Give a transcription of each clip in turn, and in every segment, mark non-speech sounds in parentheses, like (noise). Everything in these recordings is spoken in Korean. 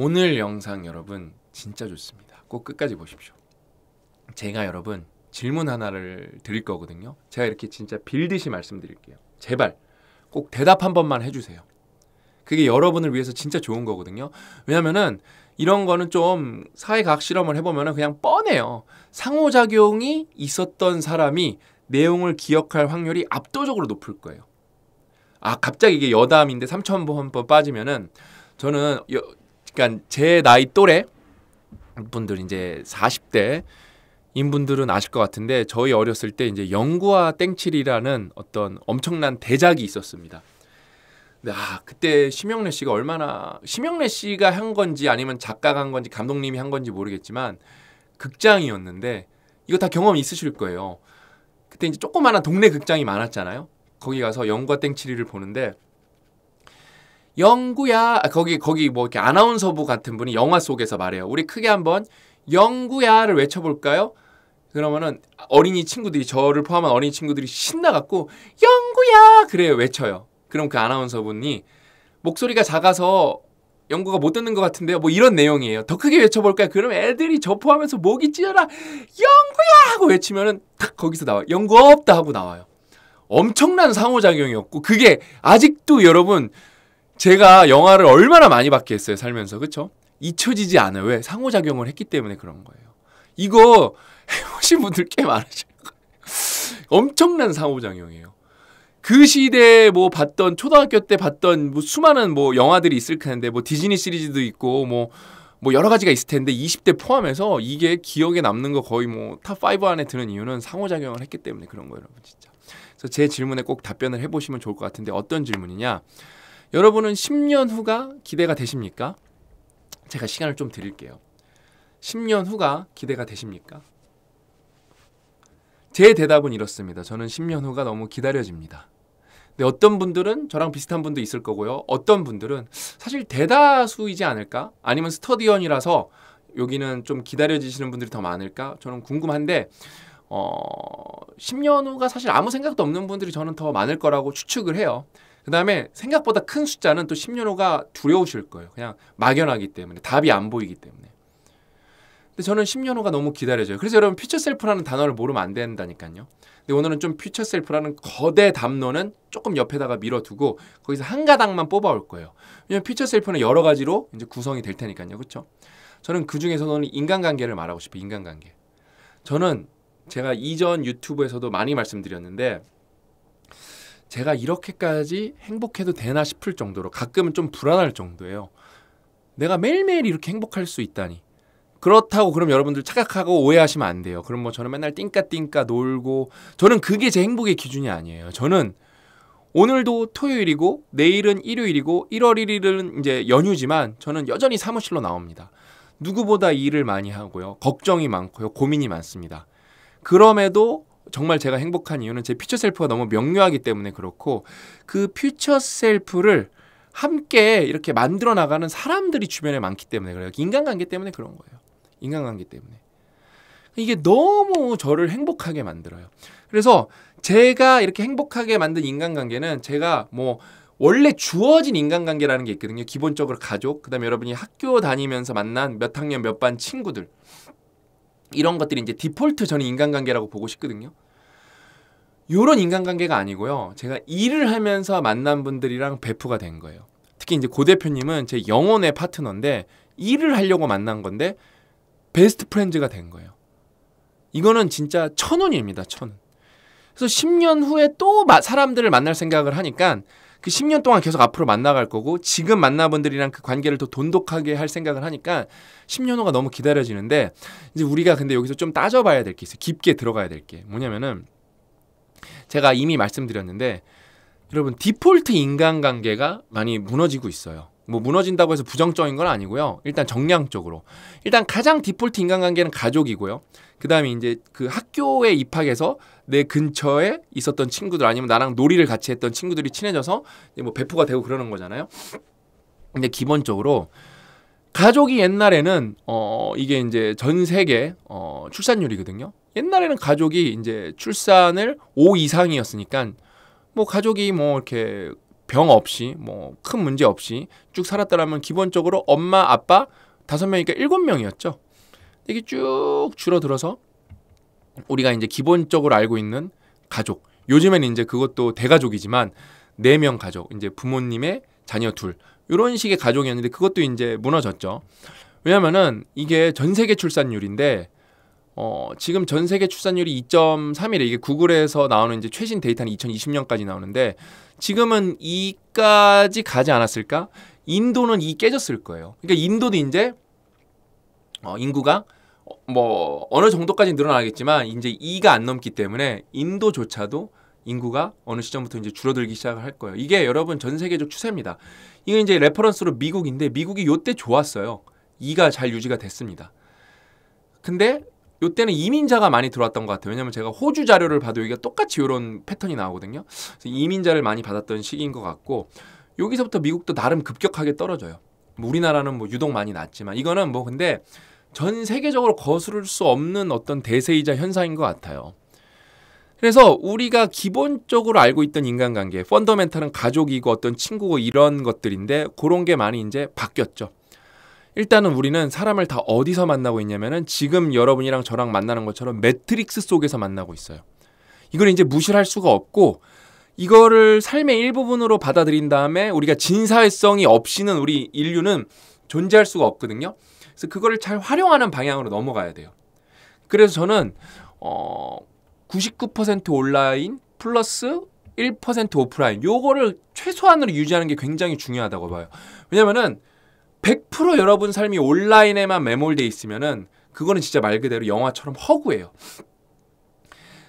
오늘 영상 여러분 진짜 좋습니다. 꼭 끝까지 보십시오. 제가 여러분 질문 하나를 드릴 거거든요. 제가 이렇게 진짜 빌듯이 말씀드릴게요. 제발 꼭 대답 한 번만 해주세요. 그게 여러분을 위해서 진짜 좋은 거거든요. 왜냐면은 이런 거는 좀 사회과학 실험을 해보면 그냥 뻔해요. 상호작용이 있었던 사람이 내용을 기억할 확률이 압도적으로 높을 거예요. 아 갑자기 이게 여담인데 3 0 0 0번 빠지면은 저는 여, 그러니까 제 나이 또래 분들 이제 40대 인분들은 아실 것 같은데 저희 어렸을 때 이제 영구와 땡칠이라는 어떤 엄청난 대작이 있었습니다. 근데 아 그때 심영래 씨가 얼마나 심영래 씨가 한 건지 아니면 작가가 한 건지 감독님이 한 건지 모르겠지만 극장이었는데 이거 다경험 있으실 거예요. 그때 이제 조그마한 동네 극장이 많았잖아요. 거기 가서 영과 땡칠이를 보는데 영구야 아, 거기 거기 뭐 이렇게 아나운서부 같은 분이 영화 속에서 말해요. 우리 크게 한번 영구야를 외쳐볼까요? 그러면은 어린이 친구들이 저를 포함한 어린이 친구들이 신나갖고 영구야 그래요 외쳐요. 그럼 그 아나운서분이 목소리가 작아서 영구가 못 듣는 것 같은데요. 뭐 이런 내용이에요. 더 크게 외쳐볼까요? 그럼 애들이 저 포함해서 목이 찢어라 영구야 하고 외치면은 탁 거기서 나와 영구 없다 하고 나와요. 엄청난 상호작용이었고 그게 아직도 여러분 제가 영화를 얼마나 많이 봤게 했어요 살면서 그쵸? 잊혀지지 않아요 왜? 상호작용을 했기 때문에 그런 거예요 이거 해보신 분들 꽤 많으실 거예요 엄청난 상호작용이에요 그 시대에 뭐 봤던 초등학교 때 봤던 뭐 수많은 뭐 영화들이 있을 텐데 뭐 디즈니 시리즈도 있고 뭐뭐 뭐 여러 가지가 있을 텐데 20대 포함해서 이게 기억에 남는 거 거의 뭐 탑5 안에 드는 이유는 상호작용을 했기 때문에 그런 거예요, 여러분 진짜. 그래서 제 질문에 꼭 답변을 해보시면 좋을 것 같은데 어떤 질문이냐? 여러분은 10년 후가 기대가 되십니까? 제가 시간을 좀 드릴게요. 10년 후가 기대가 되십니까? 제 대답은 이렇습니다. 저는 10년 후가 너무 기다려집니다. 근데 어떤 분들은 저랑 비슷한 분도 있을 거고요. 어떤 분들은 사실 대다수이지 않을까? 아니면 스터디언이라서 여기는 좀 기다려지시는 분들이 더 많을까? 저는 궁금한데 어, 10년 후가 사실 아무 생각도 없는 분들이 저는 더 많을 거라고 추측을 해요. 그 다음에 생각보다 큰 숫자는 또 10년 후가 두려우실 거예요. 그냥 막연하기 때문에 답이 안 보이기 때문에. 근데 저는 10년 후가 너무 기다려져요. 그래서 여러분 퓨처 셀프라는 단어를 모르면 안 된다니까요. 근데 오늘은 좀 퓨처 셀프라는 거대 담론은 조금 옆에다가 밀어두고 거기서 한 가닥만 뽑아올 거예요. 왜냐면 퓨처 셀프는 여러 가지로 이제 구성이 될 테니까요. 그렇죠? 저는 그 중에서는 인간관계를 말하고 싶어요. 인간관계. 저는 제가 이전 유튜브에서도 많이 말씀드렸는데 제가 이렇게까지 행복해도 되나 싶을 정도로 가끔은 좀 불안할 정도예요. 내가 매일매일 이렇게 행복할 수 있다니. 그렇다고 그럼 여러분들 착각하고 오해하시면 안 돼요. 그럼 뭐 저는 맨날 띵까띵까 놀고 저는 그게 제 행복의 기준이 아니에요. 저는 오늘도 토요일이고 내일은 일요일이고 1월 1일은 이제 연휴지만 저는 여전히 사무실로 나옵니다. 누구보다 일을 많이 하고요. 걱정이 많고요. 고민이 많습니다. 그럼에도 정말 제가 행복한 이유는 제 퓨처 셀프가 너무 명료하기 때문에 그렇고 그 퓨처 셀프를 함께 이렇게 만들어 나가는 사람들이 주변에 많기 때문에 그래요. 인간관계 때문에 그런 거예요. 인간관계 때문에. 이게 너무 저를 행복하게 만들어요. 그래서 제가 이렇게 행복하게 만든 인간관계는 제가 뭐 원래 주어진 인간관계라는 게 있거든요. 기본적으로 가족, 그다음에 여러분이 학교 다니면서 만난 몇 학년 몇 반 친구들. 이런 것들이 이제 디폴트 저는 인간관계라고 보고 싶거든요. 요런 인간관계가 아니고요. 제가 일을 하면서 만난 분들이랑 베프가 된 거예요. 특히 이제 고 대표님은 제 영혼의 파트너인데 일을 하려고 만난 건데 베스트 프렌즈가 된 거예요. 이거는 진짜 천 원입니다. 천 원. 그래서 10년 후에 또 사람들을 만날 생각을 하니까 그 10년 동안 계속 앞으로 만나갈 거고 지금 만나분들이랑 그 관계를 더 돈독하게 할 생각을 하니까 10년 후가 너무 기다려지는데 이제 우리가 근데 여기서 좀 따져봐야 될 게 있어요. 깊게 들어가야 될 게 뭐냐면은 제가 이미 말씀드렸는데 여러분 디폴트 인간관계가 많이 무너지고 있어요. 뭐 무너진다고 해서 부정적인 건 아니고요. 일단 정량적으로 일단 가장 디폴트 인간관계는 가족이고요. 그 다음에 이제 그 학교에 입학해서 내 근처에 있었던 친구들 아니면 나랑 놀이를 같이 했던 친구들이 친해져서 뭐 배포가 되고 그러는 거잖아요. 근데 기본적으로 가족이 옛날에는 어 이게 이제 전 세계 어 출산율이거든요. 옛날에는 가족이 이제 출산을 5 이상이었으니까 뭐 가족이 뭐 이렇게 병 없이 뭐 큰 문제 없이 쭉 살았다라면 기본적으로 엄마 아빠 다섯 명이니까 일곱 명이었죠. 이게 쭉 줄어들어서 우리가 이제 기본적으로 알고 있는 가족. 요즘엔 이제 그것도 대가족이지만 네 명 가족, 이제 부모님의 자녀 둘. 이런 식의 가족이었는데 그것도 이제 무너졌죠. 왜냐면은 이게 전 세계 출산율인데 어, 지금 전 세계 출산율이 2.3이래. 이게 구글에서 나오는 이제 최신 데이터는 2020년까지 나오는데 지금은 이까지 가지 않았을까? 인도는 이 깨졌을 거예요. 그러니까 인도도 이제 어, 인구가 뭐 어느 정도까지 늘어나겠지만 이제 2가 안 넘기 때문에 인도조차도 인구가 어느 시점부터 이제 줄어들기 시작을 할 거예요. 이게 여러분 전 세계적 추세입니다. 이게 이제 레퍼런스로 미국인데 미국이 요때 좋았어요. 2가 잘 유지가 됐습니다. 근데 요때는 이민자가 많이 들어왔던 것 같아요. 왜냐면 제가 호주 자료를 봐도 여기가 똑같이 이런 패턴이 나오거든요. 이민자를 많이 받았던 시기인 것 같고 여기서부터 미국도 나름 급격하게 떨어져요. 뭐 우리나라는 뭐 유독 많이 낮지만 이거는 뭐 근데 전 세계적으로 거스를 수 없는 어떤 대세이자 현상인 것 같아요. 그래서 우리가 기본적으로 알고 있던 인간관계, 펀더멘탈은 가족이고 어떤 친구고 이런 것들인데 그런 게 많이 이제 바뀌었죠. 일단은 우리는 사람을 다 어디서 만나고 있냐면은 지금 여러분이랑 저랑 만나는 것처럼 매트릭스 속에서 만나고 있어요. 이걸 이제 무시할 수가 없고 이거를 삶의 일부분으로 받아들인 다음에 우리가 진사회성이 없이는 우리 인류는 존재할 수가 없거든요. 그래서 그거를 잘 활용하는 방향으로 넘어가야 돼요. 그래서 저는 어99% 온라인 플러스 1% 오프라인 요거를 최소한으로 유지하는 게 굉장히 중요하다고 봐요. 왜냐면은 100% 여러분 삶이 온라인에만 매몰돼 있으면은 그거는 진짜 말 그대로 영화처럼 허구예요.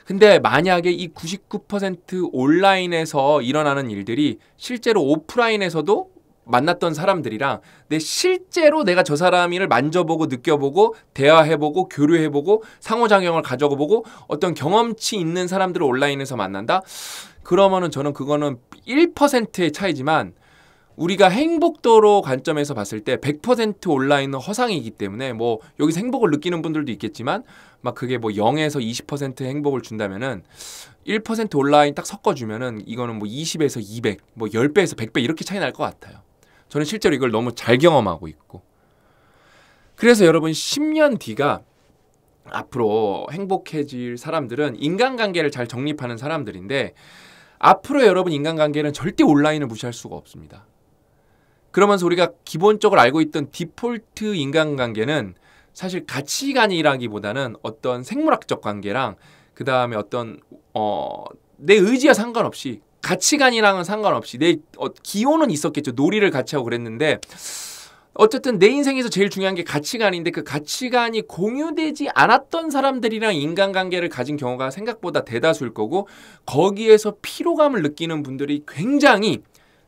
근데 만약에 이 99% 온라인에서 일어나는 일들이 실제로 오프라인에서도 만났던 사람들이랑 내 실제로 내가 저 사람을 만져보고 느껴보고 대화해보고 교류해보고 상호작용을 가져보고 어떤 경험치 있는 사람들을 온라인에서 만난다? 그러면은 저는 그거는 1%의 차이지만 우리가 행복도로 관점에서 봤을 때 100% 온라인은 허상이기 때문에 뭐 여기서 행복을 느끼는 분들도 있겠지만 막 그게 뭐 0에서 20% 행복을 준다면은 1% 온라인 딱 섞어주면은 이거는 뭐 20에서 200, 뭐 10배에서 100배 이렇게 차이 날 것 같아요. 저는 실제로 이걸 너무 잘 경험하고 있고 그래서 여러분 10년 뒤가 앞으로 행복해질 사람들은 인간관계를 잘 정립하는 사람들인데 앞으로 여러분 인간관계는 절대 온라인을 무시할 수가 없습니다. 그러면서 우리가 기본적으로 알고 있던 디폴트 인간관계는 사실 가치관이라기보다는 어떤 생물학적 관계랑 그 다음에 어떤 어, 내 의지와 상관없이 가치관이랑은 상관없이 내 어, 기호는 있었겠죠. 놀이를 같이 하고 그랬는데 어쨌든 내 인생에서 제일 중요한 게 가치관인데 그 가치관이 공유되지 않았던 사람들이랑 인간관계를 가진 경우가 생각보다 대다수일 거고 거기에서 피로감을 느끼는 분들이 굉장히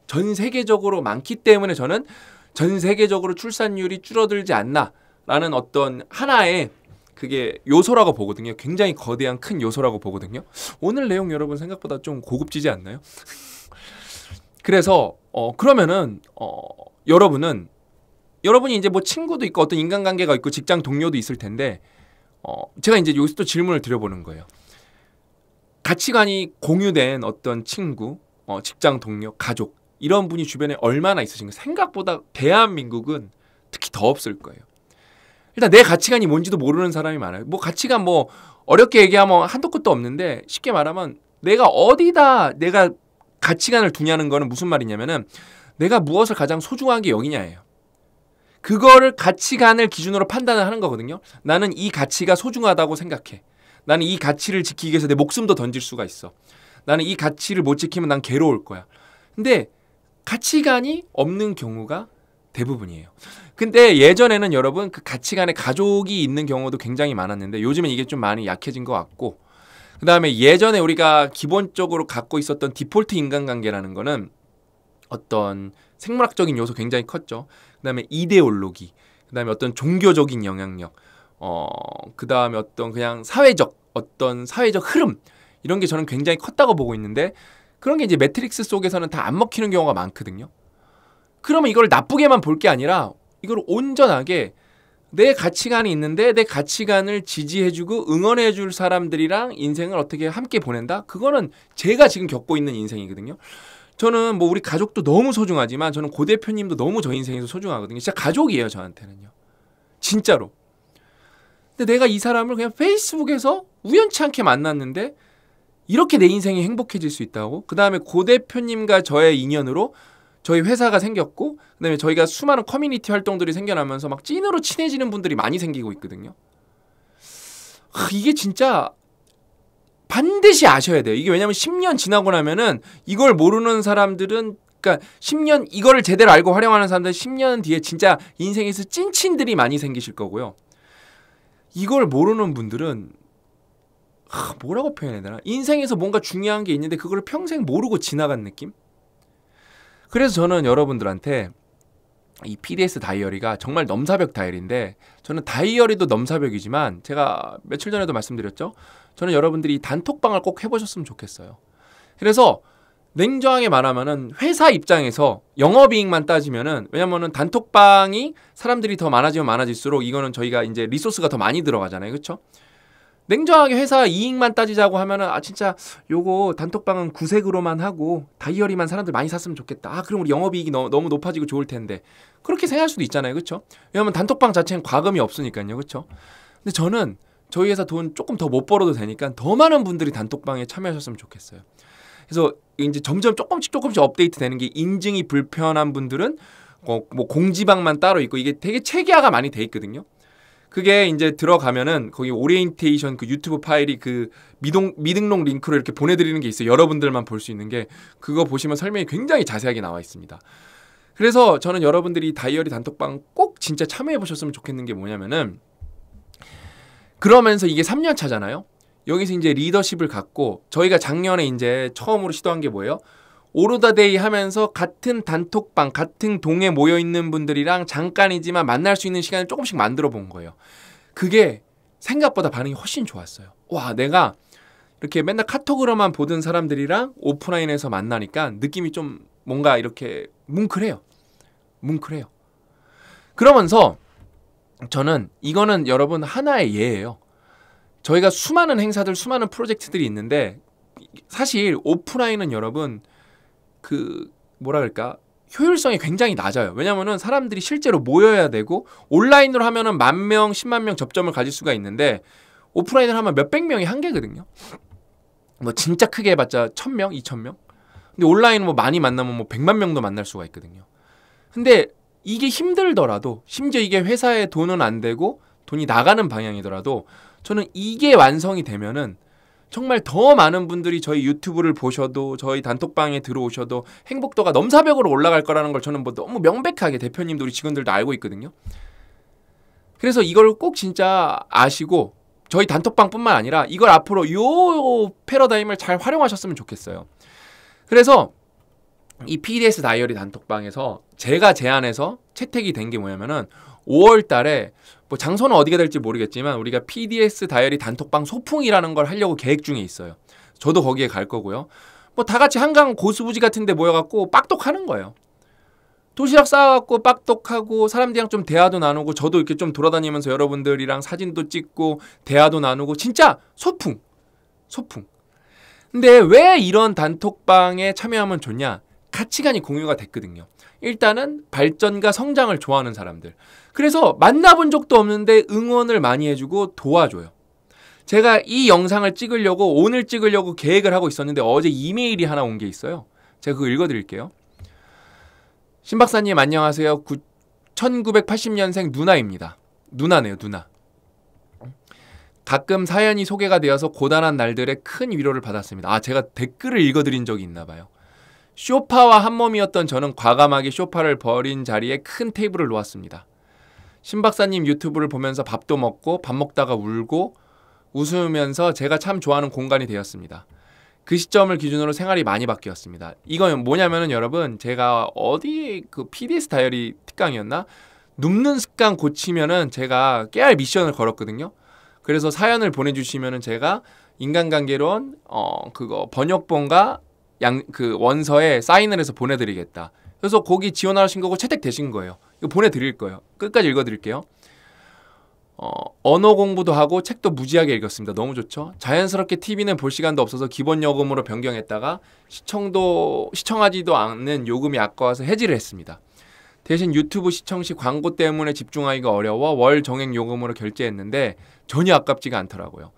전 세계적으로 많기 때문에 저는 전 세계적으로 출산율이 줄어들지 않나라는 어떤 하나의 그게 요소라고 보거든요. 굉장히 거대한 큰 요소라고 보거든요. 오늘 내용 여러분 생각보다 좀 고급지지 않나요? (laughs) 그래서 어 그러면은 어 여러분은 여러분이 이제 뭐 친구도 있고 어떤 인간관계가 있고 직장 동료도 있을 텐데 어 제가 이제 여기서 또 질문을 드려보는 거예요. 가치관이 공유된 어떤 친구, 어, 직장 동료, 가족 이런 분이 주변에 얼마나 있으신가? 생각보다 대한민국은 특히 더 없을 거예요. 일단 내 가치관이 뭔지도 모르는 사람이 많아요. 뭐 가치관 뭐 어렵게 얘기하면 한도 끝도 없는데 쉽게 말하면 내가 어디다 내가 가치관을 두냐는 거는 무슨 말이냐면은 내가 무엇을 가장 소중하게 여기냐예요. 그거를 가치관을 기준으로 판단을 하는 거거든요. 나는 이 가치가 소중하다고 생각해. 나는 이 가치를 지키기 위해서 내 목숨도 던질 수가 있어. 나는 이 가치를 못 지키면 난 괴로울 거야. 근데 가치관이 없는 경우가 대부분이에요. 근데 예전에는 여러분 그 가치관에 가족이 있는 경우도 굉장히 많았는데 요즘은 이게 좀 많이 약해진 것 같고 그 다음에 예전에 우리가 기본적으로 갖고 있었던 디폴트 인간관계라는 거는 어떤 생물학적인 요소 굉장히 컸죠. 그 다음에 이데올로기, 그 다음에 어떤 종교적인 영향력, 어, 그 다음에 어떤 그냥 사회적, 어떤 사회적 흐름, 이런 게 저는 굉장히 컸다고 보고 있는데 그런 게 이제 매트릭스 속에서는 다 안 먹히는 경우가 많거든요. 그러면 이걸 나쁘게만 볼 게 아니라 이걸 온전하게 내 가치관이 있는데 내 가치관을 지지해주고 응원해줄 사람들이랑 인생을 어떻게 함께 보낸다? 그거는 제가 지금 겪고 있는 인생이거든요. 저는 뭐 우리 가족도 너무 소중하지만 저는 고 대표님도 너무 저 인생에서 소중하거든요. 진짜 가족이에요 저한테는요. 진짜로. 근데 내가 이 사람을 그냥 페이스북에서 우연치 않게 만났는데 이렇게 내 인생이 행복해질 수 있다고? 그 다음에 고 대표님과 저의 인연으로 저희 회사가 생겼고 그다음에 저희가 수많은 커뮤니티 활동들이 생겨나면서 막 찐으로 친해지는 분들이 많이 생기고 있거든요. 하, 이게 진짜 반드시 아셔야 돼요. 이게 왜냐면 10년 지나고 나면은 이걸 모르는 사람들은 그러니까 10년 이거를 제대로 알고 활용하는 사람들 10년 뒤에 진짜 인생에서 찐친들이 많이 생기실 거고요. 이걸 모르는 분들은 하, 뭐라고 표현해야 되나? 인생에서 뭔가 중요한 게 있는데 그걸 평생 모르고 지나간 느낌? 그래서 저는 여러분들한테 이 PDS 다이어리가 정말 넘사벽 다이어리인데 저는 다이어리도 넘사벽이지만 제가 며칠 전에도 말씀드렸죠. 저는 여러분들이 단톡방을 꼭 해보셨으면 좋겠어요. 그래서 냉정하게 말하면은 회사 입장에서 영업이익만 따지면은 왜냐면은 단톡방이 사람들이 더 많아지면 많아질수록 이거는 저희가 이제 리소스가 더 많이 들어가잖아요. 그렇죠? 냉정하게 회사 이익만 따지자고 하면은 아 진짜 요거 단톡방은 구색으로만 하고 다이어리만 사람들 많이 샀으면 좋겠다. 아 그럼 우리 영업이익이 너, 무 높아지고 좋을 텐데 그렇게 생각할 수도 있잖아요, 그렇죠? 왜냐하면 단톡방 자체는 과금이 없으니까요, 그렇죠? 근데 저는 저희 회사 돈 조금 더 못 벌어도 되니까 더 많은 분들이 단톡방에 참여하셨으면 좋겠어요. 그래서 이제 점점 조금씩 조금씩 업데이트 되는 게 인증이 불편한 분들은 어, 뭐 공지방만 따로 있고 이게 되게 체계화가 많이 돼 있거든요. 그게 이제 들어가면은 거기 오리엔테이션 그 유튜브 파일이 그 미동 미등록 링크로 이렇게 보내드리는 게 있어요. 여러분들만 볼 수 있는 게 그거 보시면 설명이 굉장히 자세하게 나와 있습니다. 그래서 저는 여러분들이 다이어리 단톡방 꼭 진짜 참여해 보셨으면 좋겠는 게 뭐냐면은 그러면서 이게 3년 차잖아요. 여기서 이제 리더십을 갖고 저희가 작년에 이제 처음으로 시도한 게 뭐예요? 오로다데이 하면서 같은 단톡방, 같은 동에 모여 있는 분들이랑 잠깐이지만 만날 수 있는 시간을 조금씩 만들어 본 거예요. 그게 생각보다 반응이 훨씬 좋았어요. 와, 내가 이렇게 맨날 카톡으로만 보던 사람들이랑 오프라인에서 만나니까 느낌이 좀 뭔가 이렇게 뭉클해요. 뭉클해요. 그러면서 저는 이거는 여러분 하나의 예예요. 저희가 수많은 행사들, 수많은 프로젝트들이 있는데 사실 오프라인은 여러분 그 뭐라 그럴까 효율성이 굉장히 낮아요. 왜냐면은 사람들이 실제로 모여야 되고 온라인으로 하면은 만 명, 십만 명 접점을 가질 수가 있는데 오프라인으로 하면 몇 백 명이 한계거든요. 뭐 진짜 크게 해봤자 천 명, 이천 명. 근데 온라인 뭐 많이 만나면 뭐 백만 명도 만날 수가 있거든요. 근데 이게 힘들더라도 심지어 이게 회사에 돈은 안 되고 돈이 나가는 방향이더라도 저는 이게 완성이 되면은 정말 더 많은 분들이 저희 유튜브를 보셔도 저희 단톡방에 들어오셔도 행복도가 넘사벽으로 올라갈 거라는 걸 저는 뭐 너무 명백하게 대표님도 우리 직원들도 알고 있거든요. 그래서 이걸 꼭 진짜 아시고 저희 단톡방뿐만 아니라 이걸 앞으로 요 패러다임을 잘 활용하셨으면 좋겠어요. 그래서 이 PDS 다이어리 단톡방에서 제가 제안해서 채택이 된 게 뭐냐면은 5월 달에 뭐 장소는 어디가 될지 모르겠지만 우리가 PDS 다이어리 단톡방 소풍이라는 걸 하려고 계획 중에 있어요. 저도 거기에 갈 거고요. 뭐 다 같이 한강 고수부지 같은 데 모여갖고 빡독하는 거예요. 도시락 싸갖고 빡독하고 사람들이랑 좀 대화도 나누고 저도 이렇게 좀 돌아다니면서 여러분들이랑 사진도 찍고 대화도 나누고 진짜 소풍 소풍 근데 왜 이런 단톡방에 참여하면 좋냐 가치관이 공유가 됐거든요 일단은 발전과 성장을 좋아하는 사람들. 그래서 만나본 적도 없는데 응원을 많이 해주고 도와줘요. 제가 이 영상을 찍으려고 오늘 찍으려고 계획을 하고 있었는데 어제 이메일이 하나 온 게 있어요. 제가 그거 읽어드릴게요. 신 박사님 안녕하세요. 1980년생 누나입니다. 누나네요, 누나. 가끔 사연이 소개가 되어서 고단한 날들의 큰 위로를 받았습니다. 아, 제가 댓글을 읽어드린 적이 있나 봐요. 쇼파와 한몸이었던 저는 과감하게 쇼파를 버린 자리에 큰 테이블을 놓았습니다. 신 박사님 유튜브를 보면서 밥도 먹고 밥 먹다가 울고 웃으면서 제가 참 좋아하는 공간이 되었습니다. 그 시점을 기준으로 생활이 많이 바뀌었습니다. 이건 뭐냐면은 여러분 제가 어디 그 PDS 다이어리 특강이었나 눕는 습관 고치면은 제가 깨알 미션을 걸었거든요. 그래서 사연을 보내주시면은 제가 인간관계론 어 그거 번역본과 양그 원서에 사인을 해서 보내드리겠다. 그래서 거기 지원하신 거고 채택되신 거예요. 이거 보내드릴 거예요. 끝까지 읽어드릴게요. 어, 언어 공부도 하고 책도 무지하게 읽었습니다. 너무 좋죠? 자연스럽게 TV는 볼 시간도 없어서 기본 요금으로 변경했다가 시청도 시청하지도 않는 요금이 아까워서 해지를 했습니다. 대신 유튜브 시청 시 광고 때문에 집중하기가 어려워 월 정액 요금으로 결제했는데 전혀 아깝지가 않더라고요.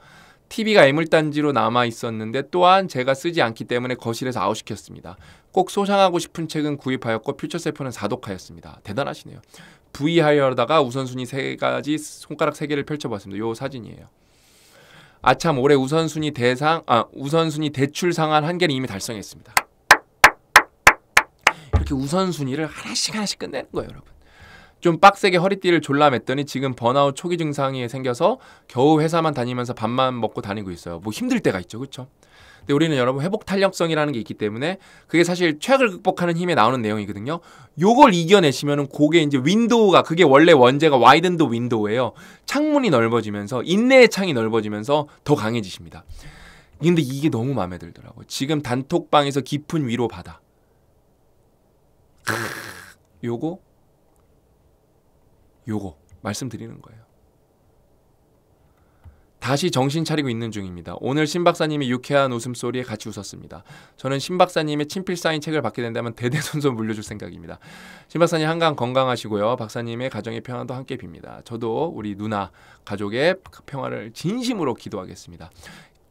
TV가 애물단지로 남아 있었는데 또한 제가 쓰지 않기 때문에 거실에서 아웃시켰습니다. 꼭 소장하고 싶은 책은 구입하였고 퓨처세포는 사독하였습니다. 대단하시네요. 부의하려다가 우선순위 세 가지 손가락 세 개를 펼쳐봤습니다. 요 사진이에요. 아참 올해 우선순위 대상 아 우선순위 대출 상한 한 개는 이미 달성했습니다. 이렇게 우선순위를 하나씩 하나씩 끝내는 거예요, 여러분. 좀 빡세게 허리띠를 졸라맸더니 지금 번아웃 초기 증상이 생겨서 겨우 회사만 다니면서 밥만 먹고 다니고 있어요. 뭐 힘들 때가 있죠. 그렇죠? 근데 우리는 여러분 회복 탄력성이라는 게 있기 때문에 그게 사실 최악을 극복하는 힘에 나오는 내용이거든요. 요걸 이겨내시면은 그게 이제 윈도우가 그게 원래 원제가 와이든도 윈도우예요. 창문이 넓어지면서 인내의 창이 넓어지면서 더 강해지십니다. 근데 이게 너무 마음에 들더라고요. 지금 단톡방에서 깊은 위로 받아. 요거 요거 말씀드리는 거예요. 다시 정신 차리고 있는 중입니다. 오늘 신 박사님의 유쾌한 웃음소리에 같이 웃었습니다. 저는 신 박사님의 친필 사인 책을 받게 된다면 대대손손 물려줄 생각입니다. 신 박사님 한강 건강하시고요. 박사님의 가정의 평안도 함께 빕니다. 저도 우리 누나 가족의 평화를 진심으로 기도하겠습니다.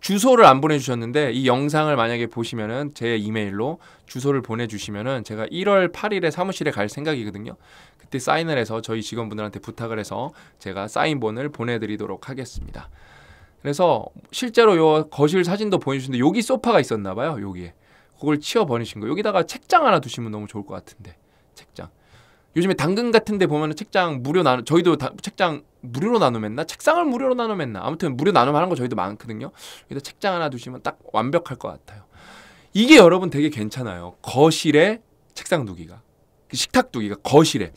주소를 안 보내주셨는데 이 영상을 만약에 보시면은 제 이메일로 주소를 보내주시면은 제가 1월 8일에 사무실에 갈 생각이거든요. 그때 사인을 해서 저희 직원분들한테 부탁을 해서 제가 사인본을 보내드리도록 하겠습니다. 그래서 실제로 요 거실 사진도 보내주셨는데 여기 소파가 있었나봐요. 여기에 그걸 치워 버리신 거. 여기다가 책장 하나 두시면 너무 좋을 것 같은데 책장. 요즘에 당근 같은 데 보면은 책장 무료 나눔 저희도 다, 책장 무료로 나눔했나? 책상을 무료로 나눔했나? 아무튼 무료 나눔하는 거 저희도 많거든요. 그래서 책장 하나 두시면 딱 완벽할 것 같아요. 이게 여러분 되게 괜찮아요. 거실에 책상 두기가 그 식탁 두기가 거실에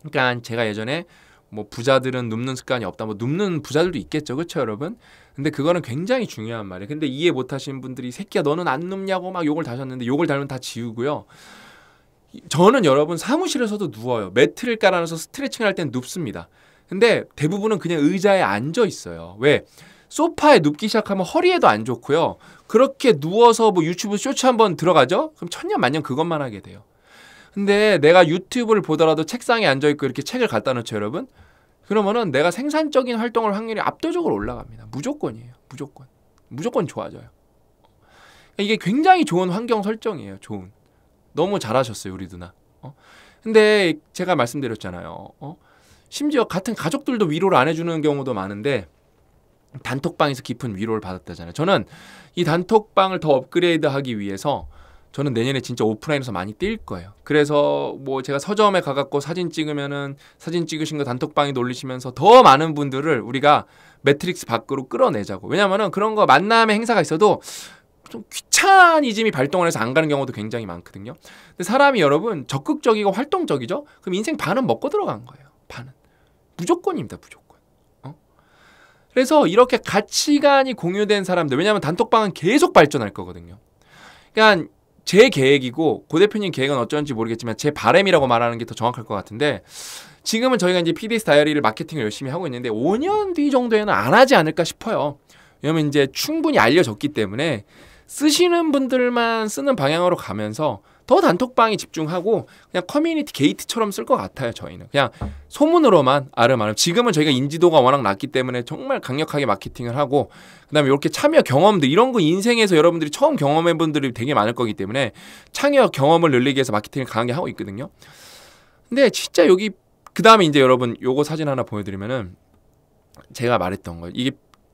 그러니까 제가 예전에 뭐 부자들은 눕는 습관이 없다 뭐 눕는 부자들도 있겠죠 그렇죠 여러분 근데 그거는 굉장히 중요한 말이에요 근데 이해 못하신 분들이 새끼야 너는 안 눕냐고 막 욕을 다셨는데 욕을 달면 다 지우고요 저는 여러분 사무실에서도 누워요. 매트를 깔아놔서 스트레칭 을할 땐 눕습니다. 근데 대부분은 그냥 의자에 앉아 있어요. 왜? 소파에 눕기 시작하면 허리에도 안 좋고요. 그렇게 누워서 뭐 유튜브 쇼츠 한번 들어가죠? 그럼 천년 만년 그것만 하게 돼요. 근데 내가 유튜브를 보더라도 책상에 앉아 있고 이렇게 책을 갖다 놓죠, 여러분. 그러면은 내가 생산적인 활동을 확률이 압도적으로 올라갑니다. 무조건이에요. 무조건. 무조건 좋아져요. 그러니까 이게 굉장히 좋은 환경 설정이에요. 좋은. 너무 잘하셨어요, 우리 누나. 어? 근데 제가 말씀드렸잖아요. 어? 심지어 같은 가족들도 위로를 안 해주는 경우도 많은데 단톡방에서 깊은 위로를 받았다잖아요. 저는 이 단톡방을 더 업그레이드하기 위해서 저는 내년에 진짜 오프라인에서 많이 뛸 거예요. 그래서 뭐 제가 서점에 가갖고 사진 찍으면은 사진 찍으신 거 단톡방에 놀리시면서 더 많은 분들을 우리가 매트릭스 밖으로 끌어내자고. 왜냐면은 그런 거 만남의 행사가 있어도 좀 귀차니즘이 발동을 해서 안 가는 경우도 굉장히 많거든요. 근데 사람이 여러분 적극적이고 활동적이죠? 그럼 인생 반은 먹고 들어간 거예요. 반은. 무조건입니다. 무조건. 어? 그래서 이렇게 가치관이 공유된 사람들 왜냐하면 단톡방은 계속 발전할 거거든요. 그러니까 제 계획이고 고 대표님 계획은 어쩐지 모르겠지만 제 바램이라고 말하는 게 더 정확할 것 같은데 지금은 저희가 이제 PDS 다이어리를 마케팅을 열심히 하고 있는데 5년 뒤 정도에는 안 하지 않을까 싶어요. 왜냐면 이제 충분히 알려졌기 때문에 쓰시는 분들만 쓰는 방향으로 가면서 더 단톡방에 집중하고 그냥 커뮤니티 게이트처럼 쓸 것 같아요 저희는 그냥 소문으로만 아름아름 지금은 저희가 인지도가 워낙 낮기 때문에 정말 강력하게 마케팅을 하고 그 다음에 이렇게 참여 경험들 이런 거 인생에서 여러분들이 처음 경험해 분들이 되게 많을 거기 때문에 참여 경험을 늘리기 위해서 마케팅을 강하게 하고 있거든요 근데 진짜 여기 그 다음에 이제 여러분 요거 사진 하나 보여드리면은 제가 말했던 거 이게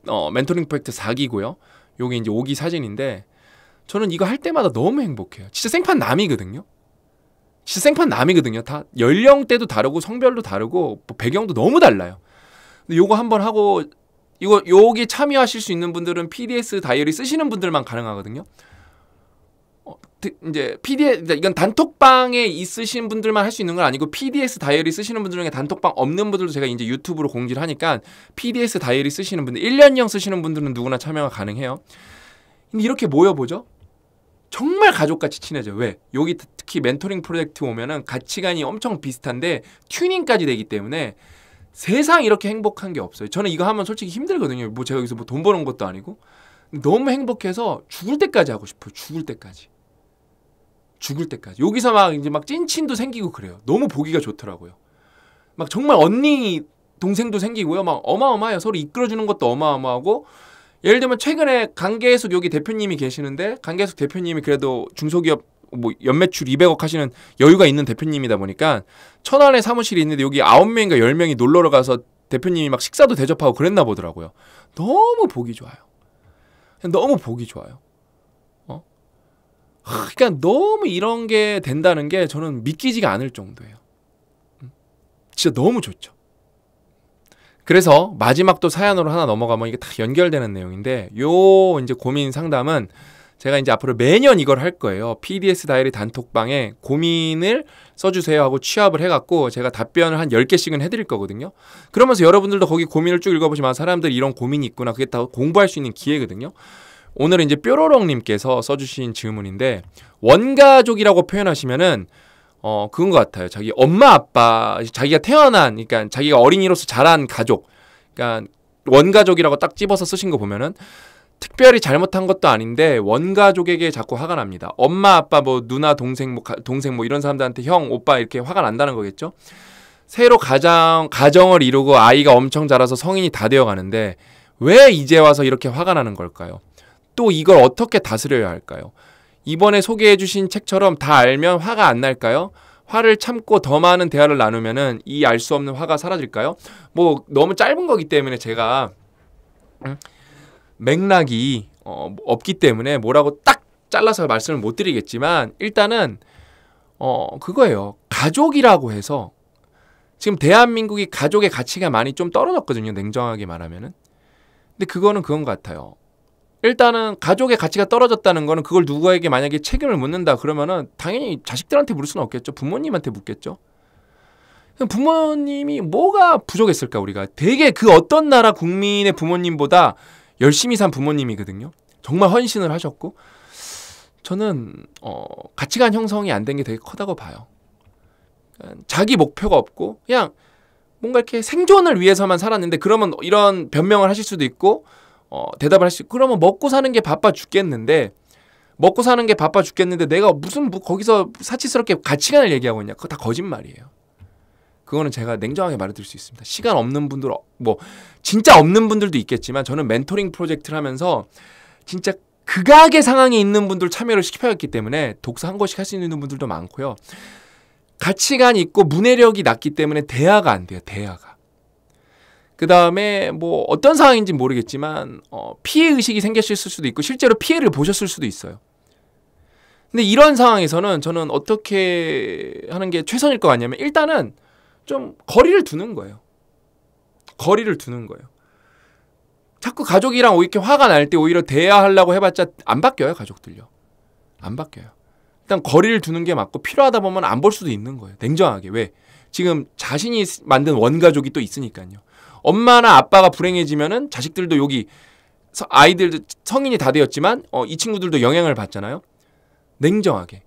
어, 멘토링 프로젝트 4기고요 요게 이제 오기 사진인데 저는 이거 할 때마다 너무 행복해요. 진짜 생판 남이거든요. 진짜 생판 남이거든요. 다 연령대도 다르고 성별도 다르고 뭐 배경도 너무 달라요. 근데 요거 한번 하고 이거 여기 참여하실 수 있는 분들은 PDS 다이어리 쓰시는 분들만 가능하거든요. 이제 PDF 그러니까 이건 단톡방에 있으신 분들만 할 수 있는 건 아니고 PDS 다이어리 쓰시는 분들 중에 단톡방 없는 분들도 제가 이제 유튜브로 공지를 하니까 PDS 다이어리 쓰시는 분들 1년형 쓰시는 분들은 누구나 참여가 가능해요. 근데 이렇게 모여 보죠. 정말 가족같이 친해져요. 왜? 여기 특히 멘토링 프로젝트 오면은 가치관이 엄청 비슷한데 튜닝까지 되기 때문에 세상 이렇게 행복한 게 없어요. 저는 이거 하면 솔직히 힘들거든요. 뭐 제가 여기서 뭐 돈 버는 것도 아니고 너무 행복해서 죽을 때까지 하고 싶어요. 죽을 때까지. 죽을 때까지. 여기서 막 이제 막 찐친도 생기고 그래요. 너무 보기가 좋더라고요. 막 정말 언니 동생도 생기고요. 막 어마어마해요. 서로 이끌어주는 것도 어마어마하고 예를 들면 최근에 강계숙 여기 대표님이 계시는데 강계숙 대표님이 그래도 중소기업 뭐 연매출 200억 하시는 여유가 있는 대표님이다 보니까 천안에 사무실이 있는데 여기 9명인가 10명이 놀러러 가서 대표님이 막 식사도 대접하고 그랬나 보더라고요. 너무 보기 좋아요. 너무 보기 좋아요. 그러니까 너무 이런 게 된다는 게 저는 믿기지가 않을 정도예요. 음? 진짜 너무 좋죠. 그래서 마지막 또 사연으로 하나 넘어가면 이게 다 연결되는 내용인데 요 이제 고민 상담은 제가 이제 앞으로 매년 이걸 할 거예요. PDS 다이리 단톡방에 고민을 써주세요 하고 취합을 해갖고 제가 답변을 한 10개씩은 해드릴 거거든요. 그러면서 여러분들도 거기 고민을 쭉 읽어보시면 아, 사람들이 이런 고민이 있구나. 그게 다 공부할 수 있는 기회거든요. 오늘은 이제 뾰로롱님께서 써주신 질문인데 원가족이라고 표현하시면은 어그건것 같아요. 자기 엄마 아빠 자기가 태어난 그러니까 자기가 어린이로서 자란 가족 그러니까 원가족이라고 딱 집어서 쓰신 거 보면은 특별히 잘못한 것도 아닌데 원가족에게 자꾸 화가 납니다. 엄마, 아빠, 뭐 누나, 동생, 뭐 가, 동생 뭐 이런 사람들한테 형, 오빠 이렇게 화가 난다는 거겠죠. 새로 가장 가정을 이루고 아이가 엄청 자라서 성인이 다 되어 가는데 왜 이제 와서 이렇게 화가 나는 걸까요? 또 이걸 어떻게 다스려야 할까요? 이번에 소개해 주신 책처럼 다 알면 화가 안 날까요? 화를 참고 더 많은 대화를 나누면은 이 알 수 없는 화가 사라질까요? 뭐 너무 짧은 거기 때문에 제가 음, 맥락이 어, 없기 때문에 뭐라고 딱 잘라서 말씀을 못 드리겠지만 일단은 어 그거예요. 가족이라고 해서 지금 대한민국이 가족의 가치가 많이 좀 떨어졌거든요. 냉정하게 말하면은. 근데 그거는 그건 같아요. 일단은 가족의 가치가 떨어졌다는 거는 그걸 누구에게 만약에 책임을 묻는다 그러면은 당연히 자식들한테 물을 수는 없겠죠. 부모님한테 묻겠죠. 부모님이 뭐가 부족했을까 우리가 되게 그 어떤 나라 국민의 부모님보다 열심히 산 부모님이거든요. 정말 헌신을 하셨고 저는 어, 가치관 형성이 안 된 게 되게 크다고 봐요. 자기 목표가 없고 그냥 뭔가 이렇게 생존을 위해서만 살았는데 그러면 이런 변명을 하실 수도 있고 어, 대답을 할수있 그러면 먹고 사는 게 바빠 죽겠는데 먹고 사는 게 바빠 죽겠는데 내가 무슨 뭐 거기서 사치스럽게 가치관을 얘기하고 있냐 그거 다 거짓말이에요. 그거는 제가 냉정하게 말해드릴 수 있습니다. 시간 없는 분들 뭐 진짜 없는 분들도 있겠지만 저는 멘토링 프로젝트를 하면서 진짜 극악의 상황에 있는 분들 참여를 시켜왔기 때문에 독서 한 권씩 할 수 있는 분들도 많고요. 가치관 있고 문해력이 낮기 때문에 대화가 안 돼요. 대화가. 그 다음에 뭐 어떤 상황인지 모르겠지만 어, 피해 의식이 생겼을 수도 있고 실제로 피해를 보셨을 수도 있어요. 근데 이런 상황에서는 저는 어떻게 하는 게 최선일 것 같냐면 일단은 좀 거리를 두는 거예요. 거리를 두는 거예요. 자꾸 가족이랑 이렇게 화가 날 때 오히려 대화하려고 해봤자 안 바뀌어요 가족들요. 안 바뀌어요. 일단 거리를 두는 게 맞고 필요하다 보면 안 볼 수도 있는 거예요. 냉정하게 왜? 지금 자신이 만든 원가족이 또 있으니까요. 엄마나 아빠가 불행해지면은 자식들도 여기 아이들도 성인이 다 되었지만 어, 이 친구들도 영향을 받잖아요. 냉정하게.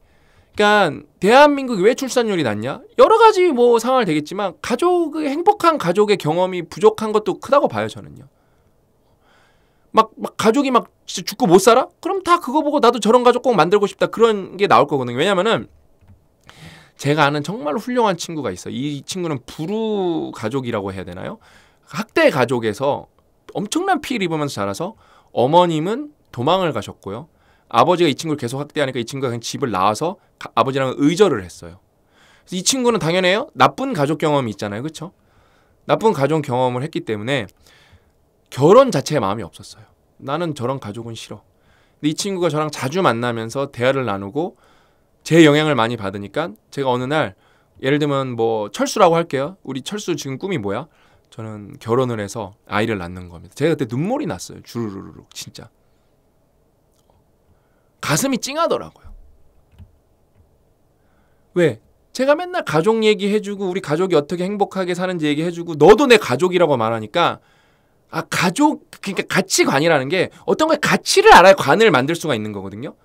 그러니까 대한민국이 왜 출산율이 낮냐? 여러 가지 뭐 상황을 되겠지만 가족의 행복한 가족의 경험이 부족한 것도 크다고 봐요 저는요. 막, 막 가족이 막 진짜 죽고 못 살아? 그럼 다 그거 보고 나도 저런 가족 꼭 만들고 싶다 그런 게 나올 거거든요. 왜냐면은 제가 아는 정말 훌륭한 친구가 있어요. 이 친구는 부루 가족이라고 해야 되나요? 학대 가족에서 엄청난 피해를 입으면서 자라서 어머님은 도망을 가셨고요. 아버지가 이 친구를 계속 학대하니까 이 친구가 그냥 집을 나와서 가, 아버지랑 의절을 했어요. 이 친구는 당연해요. 나쁜 가족 경험이 있잖아요. 그렇죠? 나쁜 가족 경험을 했기 때문에 결혼 자체에 마음이 없었어요. 나는 저런 가족은 싫어. 근데 이 친구가 저랑 자주 만나면서 대화를 나누고 제 영향을 많이 받으니까 제가 어느 날 예를 들면 뭐 철수라고 할게요. 우리 철수 지금 꿈이 뭐야? 저는 결혼을 해서 아이를 낳는 겁니다. 제가 그때 눈물이 났어요. 주르르르 진짜. 가슴이 찡하더라고요. 왜? 제가 맨날 가족 얘기해주고 우리 가족이 어떻게 행복하게 사는지 얘기해주고 너도 내 가족이라고 말하니까 아 가족 그러니까 가치관이라는 게 어떤 거에 가치를 알아야 관을 만들 수가 있는 거거든요.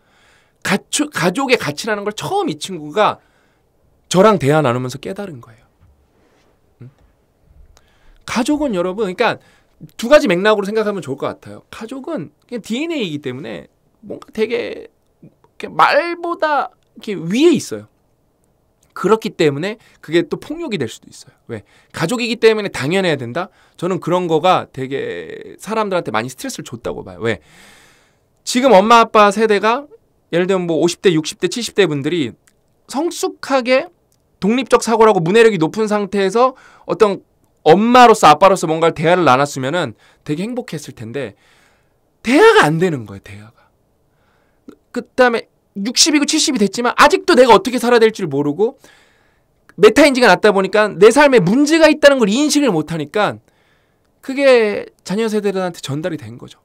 가축, 가족의 가치라는 걸 처음 이 친구가 저랑 대화 나누면서 깨달은 거예요. 가족은 여러분, 그러니까 두 가지 맥락으로 생각하면 좋을 것 같아요. 가족은 그냥 DNA이기 때문에 뭔가 되게 말보다 이렇게 위에 있어요. 그렇기 때문에 그게 또 폭력이 될 수도 있어요. 왜? 가족이기 때문에 당연해야 된다? 저는 그런 거가 되게 사람들한테 많이 스트레스를 줬다고 봐요. 왜? 지금 엄마 아빠 세대가 예를 들면 뭐 50대, 60대, 70대 분들이 성숙하게 독립적 사고라고 문해력이 높은 상태에서 어떤 엄마로서 아빠로서 뭔가를 대화를 나눴으면은 되게 행복했을 텐데 대화가 안 되는 거예요 대화가 그다음에 60이고 70이 됐지만 아직도 내가 어떻게 살아야 될지를 모르고 메타인지가 낮다 보니까 내 삶에 문제가 있다는 걸 인식을 못하니까 그게 자녀 세대들한테 전달이 된 거죠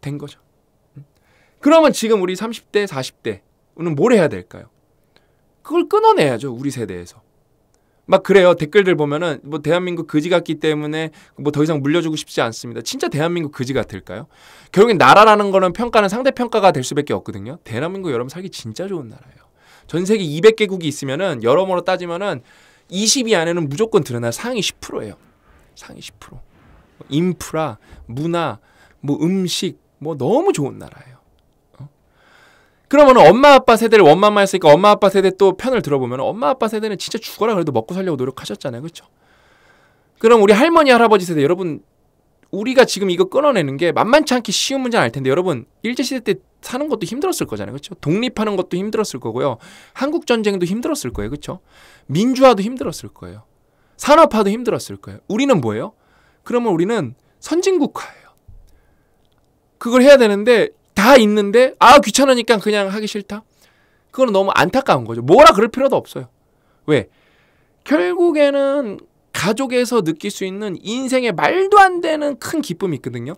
된 거죠 음. 그러면 지금 우리 30대 40대는 뭘 해야 될까요 그걸 끊어내야죠 우리 세대에서 막 그래요. 댓글들 보면은 뭐 대한민국 거지 같기 때문에 뭐 더 이상 물려주고 싶지 않습니다. 진짜 대한민국 거지 같을까요? 결국엔 나라라는 거는 평가는 상대 평가가 될 수밖에 없거든요. 대한민국 여러분 살기 진짜 좋은 나라예요. 전 세계 200개국이 있으면은 여러모로 따지면은 20위 안에는 무조건 드러날 상위 10%예요. 상위 10%. 뭐 인프라, 문화, 뭐 음식, 뭐 너무 좋은 나라예요. 그러면 엄마 아빠 세대를 원만만 했으니까 엄마 아빠 세대 또 편을 들어보면 엄마 아빠 세대는 진짜 죽어라 그래도 먹고 살려고 노력하셨잖아요. 그렇죠? 그럼 우리 할머니 할아버지 세대 여러분 우리가 지금 이거 끊어내는 게 만만치 않게 쉬운 문제는 아닐 텐데 여러분 일제시대 때 사는 것도 힘들었을 거잖아요. 그렇죠? 독립하는 것도 힘들었을 거고요. 한국 전쟁도 힘들었을 거예요. 그렇죠? 민주화도 힘들었을 거예요. 산업화도 힘들었을 거예요. 우리는 뭐예요? 그러면 우리는 선진국화예요. 그걸 해야 되는데 다 있는데 아 귀찮으니까 그냥 하기 싫다. 그거는 너무 안타까운 거죠. 뭐라 그럴 필요도 없어요. 왜? 결국에는 가족에서 느낄 수 있는 인생의 말도 안 되는 큰 기쁨이 있거든요.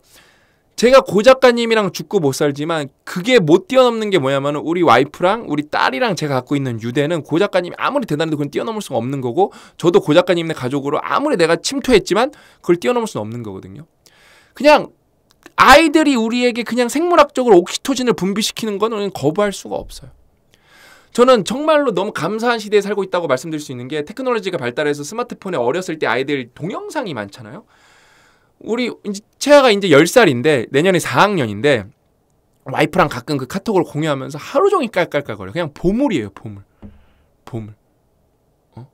제가 고 작가님이랑 죽고 못 살지만 그게 못 뛰어넘는 게 뭐냐면 우리 와이프랑 우리 딸이랑 제가 갖고 있는 유대는 고 작가님이 아무리 대단해도 그건 뛰어넘을 수가 없는 거고 저도 고 작가님의 가족으로 아무리 내가 침투했지만 그걸 뛰어넘을 수는 없는 거거든요. 그냥 아이들이 우리에게 그냥 생물학적으로 옥시토진을 분비시키는 건 우리는 거부할 수가 없어요. 저는 정말로 너무 감사한 시대에 살고 있다고 말씀드릴 수 있는 게 테크놀로지가 발달해서 스마트폰에 어렸을 때 아이들 동영상이 많잖아요. 우리 이제 채아가 이제 10살인데 내년에 4학년인데 와이프랑 가끔 그카톡으로 공유하면서 하루 종일 깔깔깔거려. 그냥 보물이에요, 보물. 보물. 어?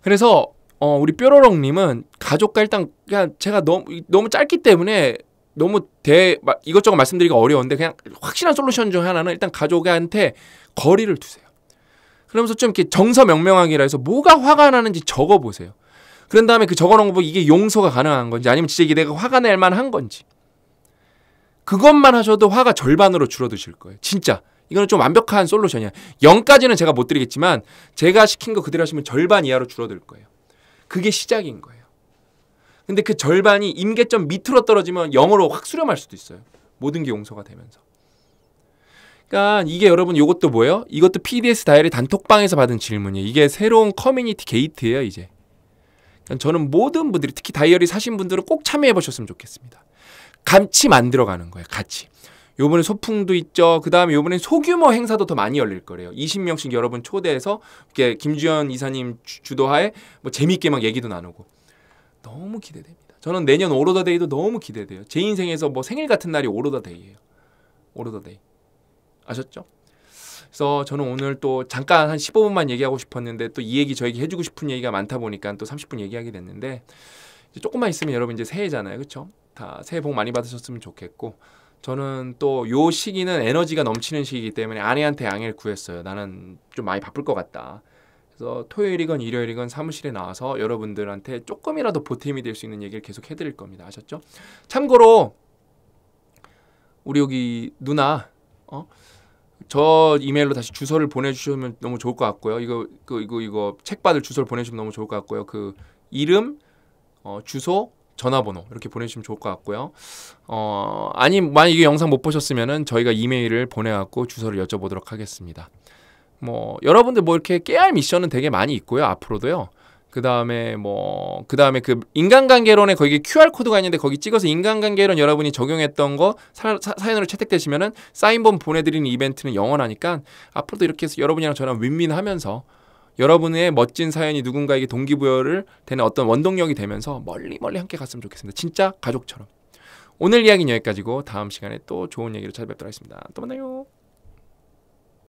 그래서 어, 우리 뾰로롱님은 가족과 일단 그냥 제가 너무 너무 짧기 때문에 너무 대 이것저것 말씀드리기가 어려운데 그냥 확실한 솔루션 중 하나는 일단 가족한테 거리를 두세요. 그러면서 좀 이렇게 정서명명하기라 해서 뭐가 화가 나는지 적어보세요. 그런 다음에 그 적어놓은 거 보고 이게 용서가 가능한 건지 아니면 진짜 이게 내가 화가 낼 만한 건지 그것만 하셔도 화가 절반으로 줄어드실 거예요. 진짜 이거는 좀 완벽한 솔루션이야. 0까지는 제가 못 드리겠지만 제가 시킨 거 그대로 하시면 절반 이하로 줄어들 거예요. 그게 시작인 거예요. 근데 그 절반이 임계점 밑으로 떨어지면 영어로 확 수렴할 수도 있어요. 모든 게 용서가 되면서. 그러니까 이게 여러분 이것도 뭐예요? 이것도 PDS 다이어리 단톡방에서 받은 질문이에요. 이게 새로운 커뮤니티 게이트예요, 이제. 그러니까 저는 모든 분들이 특히 다이어리 사신 분들은 꼭 참여해 보셨으면 좋겠습니다. 같이 만들어 가는 거예요, 같이. 요번에 소풍도 있죠. 그다음에 요번에 소규모 행사도 더 많이 열릴 거래요. 20명씩 여러분 초대해서 이렇게 김주현 이사님 주, 도하에뭐 재밌게 막 얘기도 나누고 너무 기대됩니다. 저는 내년 오로다 데이도 너무 기대돼요. 제 인생에서 뭐 생일 같은 날이 오로다 데이예요. 오로다 데이. 아셨죠? 그래서 저는 오늘 또 잠깐 한 15분만 얘기하고 싶었는데 또 이 얘기 저 얘기 해주고 싶은 얘기가 많다 보니까 또 30분 얘기하게 됐는데 조금만 있으면 여러분 이제 새해잖아요, 그렇죠? 다 새해 복 많이 받으셨으면 좋겠고 저는 또 요 시기는 에너지가 넘치는 시기이기 때문에 아내한테 양해를 구했어요. 나는 좀 많이 바쁠 것 같다. 그래서 토요일이건 일요일이건 사무실에 나와서 여러분들한테 조금이라도 보탬이 될 수 있는 얘기를 계속 해드릴 겁니다. 아셨죠? 참고로 우리 여기 누나 어? 저 이메일로 다시 주소를 보내주시면 너무 좋을 것 같고요. 이거 그 이거 이거 책 받을 주소를 보내주시면 너무 좋을 것 같고요. 그 이름, 어, 주소, 전화번호 이렇게 보내주시면 좋을 것 같고요. 어, 아니 만약 이 영상 못 보셨으면은 저희가 이메일을 보내갖고 주소를 여쭤보도록 하겠습니다. 뭐 여러분들 뭐 이렇게 깨알 미션은 되게 많이 있고요 앞으로도요. 그 다음에 뭐, 그 다음에 그 인간관계론에 거기 QR코드가 있는데 거기 찍어서 인간관계론 여러분이 적용했던 거 사, 연으로 채택되시면은 사인본 보내드리는 이벤트는 영원하니까 앞으로도 이렇게 해서 여러분이랑 저랑 윈윈 하면서 여러분의 멋진 사연이 누군가에게 동기부여를 되는 어떤 원동력이 되면서 멀리 멀리 함께 갔으면 좋겠습니다. 진짜 가족처럼. 오늘 이야기는 여기까지고 다음 시간에 또 좋은 얘기로 찾아뵙도록 하겠습니다. 또 만나요.